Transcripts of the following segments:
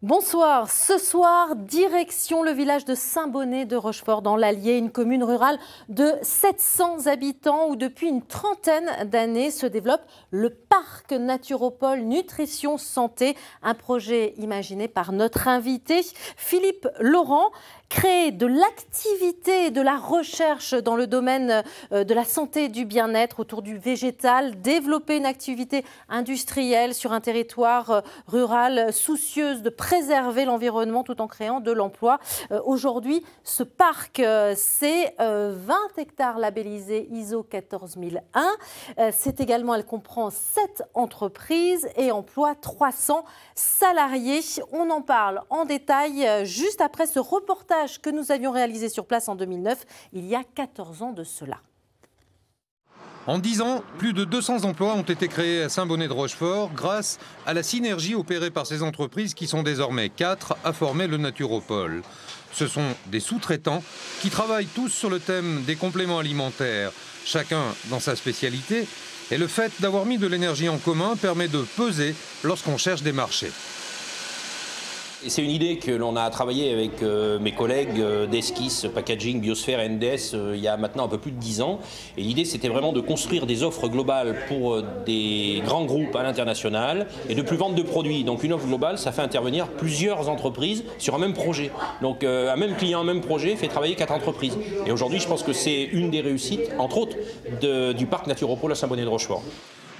Bonsoir. Ce soir, direction le village de Saint-Bonnet de Rochefort dans l'Allier, une commune rurale de 700 habitants où depuis une trentaine d'années se développe le parc Naturopole Nutrition Santé, un projet imaginé par notre invité Philippe Laurent créer de l'activité, de la recherche dans le domaine euh, de la santé et du bien-être autour du végétal, développer une activité industrielle sur un territoire euh, rural soucieuse de préserver l'environnement tout en créant de l'emploi. Euh, aujourd'hui, ce parc, c'est 20 hectares labellisés ISO 14001. C'est également, elle comprend 7 entreprises et emploie 300 salariés. On en parle en détail juste après ce reportage que nous avions réalisé sur place en 2009, il y a 14 ans de cela. En 10 ans, plus de 200 emplois ont été créés à Saint-Bonnet-de-Rochefort grâce à la synergie opérée par ces entreprises qui sont désormais quatre, à former le Naturopole. Ce sont des sous-traitants qui travaillent tous sur le thème des compléments alimentaires, chacun dans sa spécialité, et le fait d'avoir mis de l'énergie en commun permet de peser lorsqu'on cherche des marchés c'est une idée que l'on a travaillé avec euh, mes collègues euh, d'Esquisse, Packaging, Biosphère NDS euh, il y a maintenant un peu plus de 10 ans. Et l'idée, c'était vraiment de construire des offres globales pour des grands groupes à l'international et de plus vendre de produits. Donc une offre globale, ça fait intervenir plusieurs entreprises sur un même projet. Donc un même client, un même projet fait travailler quatre entreprises. Et aujourd'hui, je pense que c'est une des réussites, entre autres, du parc Naturopole à Saint-Bonnet de Rochefort.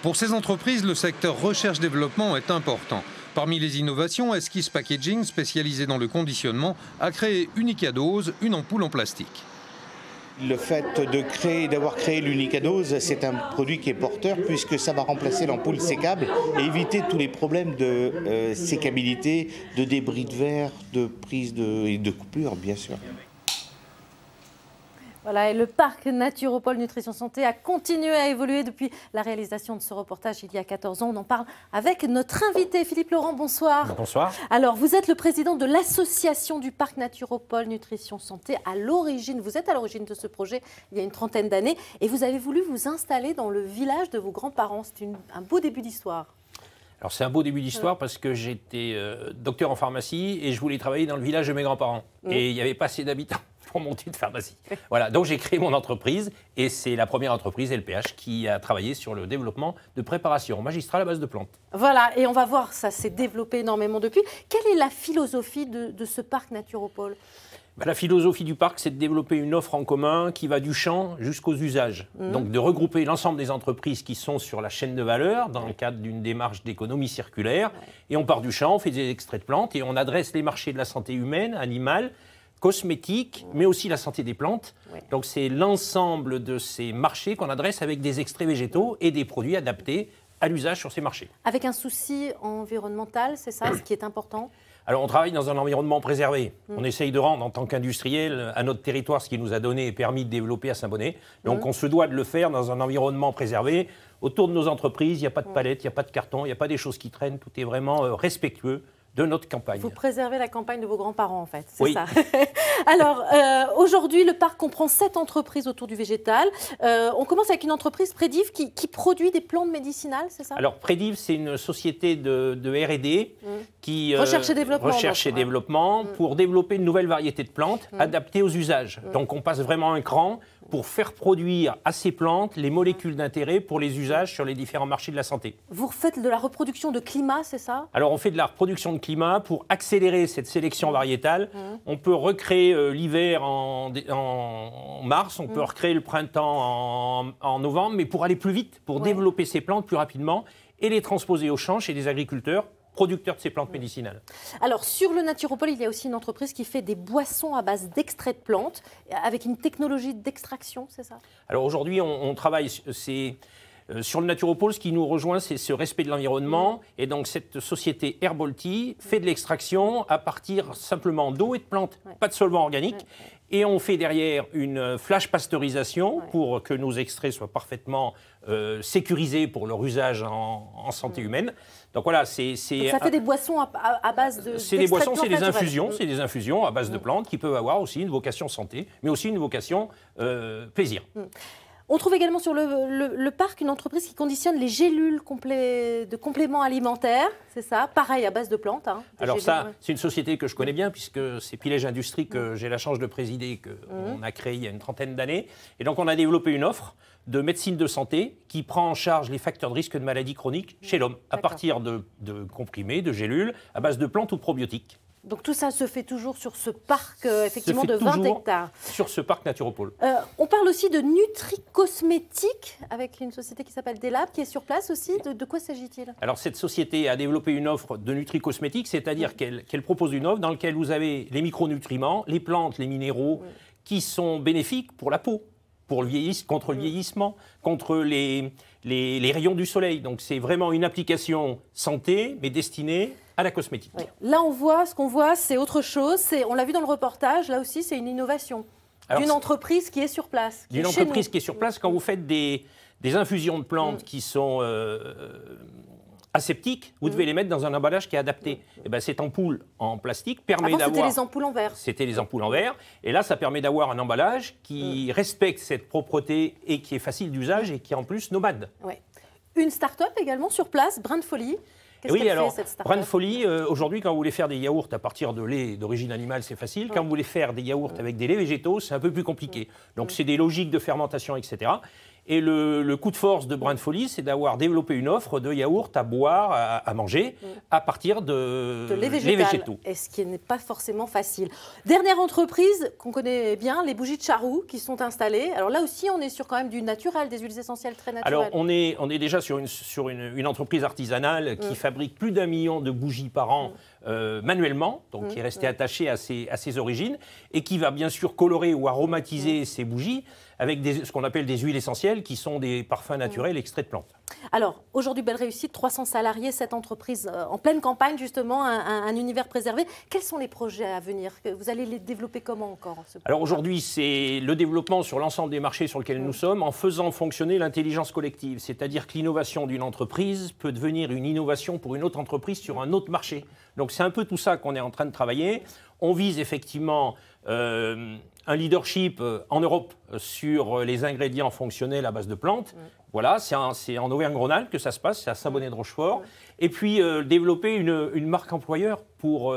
Pour ces entreprises, le secteur recherche-développement est important. Parmi les innovations, Esquisse Packaging, spécialisée dans le conditionnement, a créé Unicadose, une ampoule en plastique. Le fait d'avoir créé l'unicadose, c'est un produit qui est porteur puisque ça va remplacer l'ampoule sécable et éviter tous les problèmes de euh, sécabilité, de débris de verre, de prise et de coupure, bien sûr le parc Naturopole Nutrition Santé a continué à évoluer depuis la réalisation de ce reportage il y a 14 ans. On en parle avec notre invité Philippe Laurent. Bonsoir. Bonsoir. Alors, vous êtes le président de l'association du parc Naturopole Nutrition Santé. À l'origine, vous êtes à l'origine de ce projet il y a une trentaine d'années et vous avez voulu vous installer dans le village de vos grands-parents. C'est un beau début d'histoire. Alors c'est un beau début d'histoire parce que j'étais euh, docteur en pharmacie et je voulais travailler dans le village de mes grands-parents. Mm. Et il n'y avait pas assez d'habitants pour monter de pharmacie. Voilà, donc j'ai créé mon entreprise et c'est la première entreprise LPH qui a travaillé sur le développement de préparations magistrales à base de plantes. Voilà, et on va voir, ça s'est développé énormément depuis. Quelle est la philosophie de, ce parc Naturopole bah, la philosophie du parc, c'est de développer une offre en commun qui va du champ jusqu'aux usages. Mhm. Donc de regrouper l'ensemble des entreprises qui sont sur la chaîne de valeur dans le cadre d'une démarche d'économie circulaire. Et on part du champ, on fait des extraits de plantes et on adresse les marchés de la santé humaine, animale, cosmétiques, mais aussi la santé des plantes. Donc c'est l'ensemble de ces marchés qu'on adresse avec des extraits végétaux et des produits adaptés à l'usage sur ces marchés. Avec un souci environnemental, c'est ça ce qui est important alors, on travaille dans un environnement préservé. Hmm. On essaye de rendre, en tant qu'industriel, à notre territoire ce qui nous a donné et permis de développer à Saint-Bonnet. Donc, hmm. on se doit de le faire dans un environnement préservé. Autour de nos entreprises, il n'y a pas de hmm. palettes, il n'y a pas de carton, il n'y a pas des choses qui traînent. Tout est vraiment euh, respectueux de notre campagne. Vous préservez la campagne de vos grands-parents, en fait. C'est oui. ça. Alors, euh, aujourd'hui, le parc comprend sept entreprises autour du végétal. Euh, on commence avec une entreprise, Prédiv, qui, produit des plantes médicinales, c'est ça Alors, Prédiv, c'est une société de, RD mmh. qui. Euh, recherche et développement. Recherche et développement mmh. pour développer une nouvelle variété de plantes adaptées mmh. adaptée aux usages. Donc, on passe vraiment un cran pour faire produire à ces plantes les molécules d'intérêt pour les usages sur les différents marchés de la santé. Vous faites de la reproduction de climat, c'est ça Alors on fait de la reproduction de climat pour accélérer cette sélection mmh. variétale. Mmh. On peut recréer euh, l'hiver en, mars, on peut mmh. recréer le printemps en, novembre, mais pour aller plus vite, pour développer ces plantes plus rapidement et les transposer au champ chez des agriculteurs producteur de ces plantes médicinales. Alors, sur le Naturopole, il y a aussi une entreprise qui fait des boissons à base d'extrait de plantes avec une technologie d'extraction, c'est ça Alors aujourd'hui, on, on travaille, c'est euh, sur le Naturopole, ce qui nous rejoint, c'est ce respect de l'environnement. Et donc, cette société Herbolti fait de l'extraction à partir simplement d'eau et de plantes, pas de solvant organique. Et on fait derrière une flash pasteurisation pour que nos extraits soient parfaitement euh, sécurisés pour leur usage en, santé mm. humaine. Donc voilà, c'est. Ça fait des boissons à, base de. C'est des boissons, c'est des infusions, c'est des infusions à base de mm. plantes qui peuvent avoir aussi une vocation santé, mais aussi une vocation euh, plaisir. Mm. On trouve également sur le, parc une entreprise qui conditionne les gélules de compléments alimentaires, c'est ça Pareil, à base de plantes. Hein, Alors ça, c'est une société que je connais bien puisque c'est Pilège Industrie que mm. j'ai la chance de présider, qu'on mm. a créé il y a une trentaine d'années. Et donc on a développé une offre de médecine de santé qui prend en charge les facteurs de risque de maladies chroniques chez mm. l'homme à partir de, de comprimés, de gélules, à base de plantes ou probiotiques. Donc tout ça se fait toujours sur ce parc euh, effectivement de 20 hectares. Sur ce parc Naturopole. Euh, on parle aussi de Nutri-Cosmétique avec une société qui s'appelle Delab qui est sur place aussi. De, quoi s'agit-il Alors cette société a développé une offre de Nutri-Cosmétique, c'est-à-dire qu'elle propose une offre dans laquelle vous avez les micronutriments, les plantes, les minéraux qui sont bénéfiques pour la peau pour contre le mm. vieillissement, contre les, les, rayons du soleil. Donc c'est vraiment une application santé, mais destinée à la cosmétique. Là, on voit, ce qu'on voit, c'est autre chose. On l'a vu dans le reportage, là aussi, c'est une innovation d'une entreprise qui est sur place. D'une entreprise qui est sur place. Quand vous faites des, des infusions de plantes mm. qui sont euh, aseptiques, vous devez les mettre dans un emballage qui est adapté. Mm. Et eh ben, cette ampoule en plastique permet d'avoir. C'était les ampoules en verre. C'était les ampoules en verre. Et là, ça permet d'avoir un emballage qui mm. respecte cette propreté et qui est facile d'usage et qui est en plus nomade. Une start-up également sur place, Brin de Folie. Qu'est-ce oui, alors, fait, Brin de Folie, euh, aujourd'hui, quand vous voulez faire des yaourts à partir de lait d'origine animale, c'est facile. Quand vous voulez faire des yaourts mm. avec des laits végétaux, c'est un peu plus compliqué. Donc, c'est des logiques de fermentation, etc. Et le, coup de force de Brin c'est d'avoir développé une offre de yaourt à boire, à, manger, mm. à partir de, de les végétaux. Et ce qui n'est pas forcément facile. Dernière entreprise qu'on connaît bien, les bougies de charroux qui sont installées. Alors là aussi, on est sur quand même du naturel, des huiles essentielles très naturelles. Alors on est, déjà sur une, entreprise artisanale qui mm. fabrique plus d'un million de bougies par an. Mm. Euh, manuellement, donc qui est resté attaché à ses, à ses origines, et qui va bien sûr colorer ou aromatiser ses bougies, avec des, ce qu'on appelle des huiles essentielles, qui sont des parfums naturels mm. extraits de plantes. Alors, aujourd'hui, belle réussite, 300 salariés, cette entreprise euh, en pleine campagne, justement, un, univers préservé. Quels sont les projets à venir Vous allez les développer comment encore Alors aujourd'hui, c'est le développement sur l'ensemble des marchés sur lesquels nous mm. sommes en faisant fonctionner l'intelligence collective. C'est-à-dire que l'innovation d'une entreprise peut devenir une innovation pour une autre entreprise sur un autre marché. Donc c'est un peu tout ça qu'on est en train de travailler. On vise effectivement euh, un leadership euh, en Europe euh, sur les ingrédients fonctionnels à base de plantes. Voilà, c'est en, Auvergne-Rhône-Alpes que ça se passe, c'est à Sabonnet de Rochefort. Et puis développer une, marque employeur pour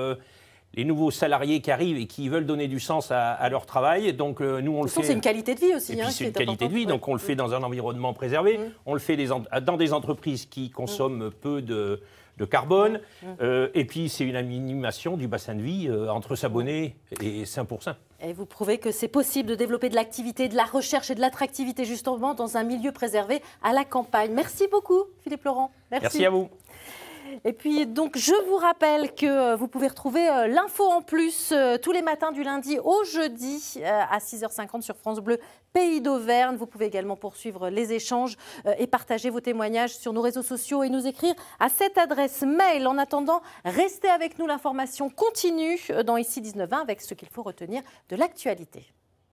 les nouveaux salariés qui arrivent et qui veulent donner du sens à, leur travail. donc nous, on le fait. C'est une qualité de vie aussi. Hein, c'est une qualité de vie, donc on le fait dans un environnement préservé. On le fait dans des entreprises qui consomment peu de de carbone. Euh, et puis, c'est une animation du bassin de vie euh, entre Sabonnet et Saint-Pourçain. Et vous prouvez que c'est possible de développer de l'activité, de la recherche et de l'attractivité, justement, dans un milieu préservé à la campagne. Merci beaucoup, Philippe Laurent. Merci à vous. Et puis, donc, je vous rappelle que euh, vous pouvez retrouver euh, l'info en plus euh, tous les matins du lundi au jeudi à 6h50 sur France Bleu Pays d'Auvergne. Vous pouvez également poursuivre les échanges et partager vos témoignages sur nos réseaux sociaux et nous écrire à cette adresse mail. En attendant, restez avec nous. L'information continue dans Ici 19 avec ce qu'il faut retenir de l'actualité.